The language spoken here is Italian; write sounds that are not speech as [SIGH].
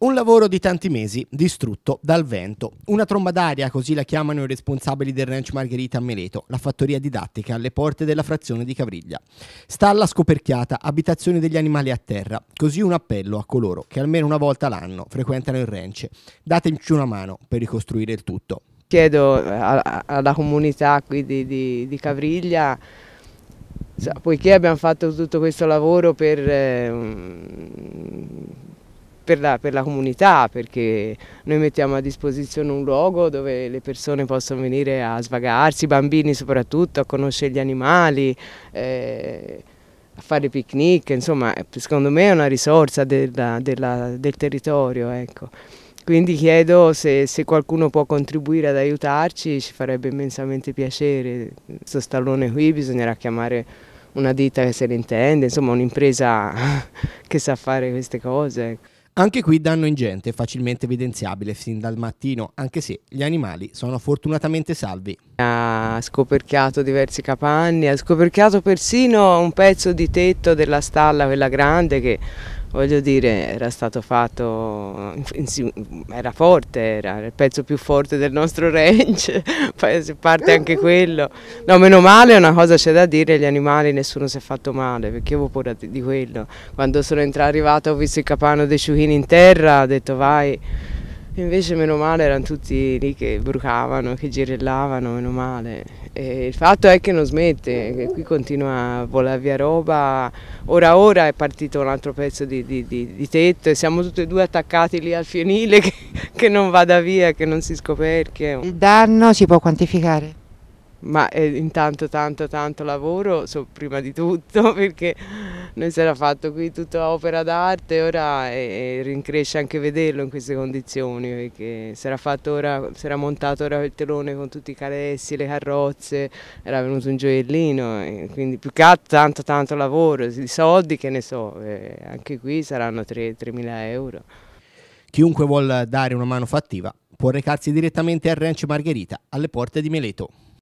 Un lavoro di tanti mesi distrutto dal vento. Una tromba d'aria, così la chiamano i responsabili del ranch Margherita a Meleto, la fattoria didattica alle porte della frazione di Cavriglia. Stalla scoperchiata, abitazioni degli animali a terra. Così un appello a coloro che almeno una volta l'anno frequentano il ranch. Dateci una mano per ricostruire il tutto. Chiedo alla comunità qui di, di, di Cavriglia poiché abbiamo fatto tutto questo lavoro per eh, per la, per la, comunità, perché noi mettiamo a disposizione un luogo dove le persone possono venire a svagarsi, i bambini soprattutto, a conoscere gli animali, eh, a fare picnic, insomma secondo me è una risorsa della, della, del territorio. Ecco. Quindi chiedo se, se, qualcuno può contribuire ad aiutarci, ci farebbe immensamente piacere. Questo stallone qui bisognerà chiamare una ditta che se ne intende, insomma un'impresa [LAUGHS] che sa fare queste cose. Ecco. Anche qui danno ingente, facilmente evidenziabile fin dal mattino, anche se gli animali sono fortunatamente salvi. Ha scoperchiato diversi capanni, ha scoperchiato persino un pezzo di tetto della stalla, quella grande, che voglio dire, era stato fatto, era forte, era il pezzo più forte del nostro [LAUGHS] range, si parte anche quello. No, meno male, una cosa c'è da dire, gli animali nessuno si è fatto male, perché io avevo paura di quello. Quando sono entrata, arrivata ho visto il capano dei ciuchini in terra, ho detto vai Invece meno male erano tutti lì che brucavano, che girellavano, meno male. E il fatto è che non smette, che qui continua a volare via roba. Ora ora è partito un altro pezzo di, di, di, di tetto e siamo tutti e due attaccati lì al fienile [LAUGHS] che, che non vada via, che non si scoperchia. Il danno si può quantificare? Ma eh, intanto tanto tanto lavoro so, prima di tutto [LAUGHS] perché noi si era fatto qui tutta opera d'arte, ora e, e rincresce anche vederlo in queste condizioni, perché si era, fatto ora, si era montato ora il telone con tutti i calessi, le carrozze, era venuto un gioiellino, quindi più che altro tanto tanto lavoro, i soldi che ne so, anche qui saranno 3 mila euro. Chiunque vuol dare una mano fattiva può recarsi direttamente a Ranch Margherita, alle porte di Meleto.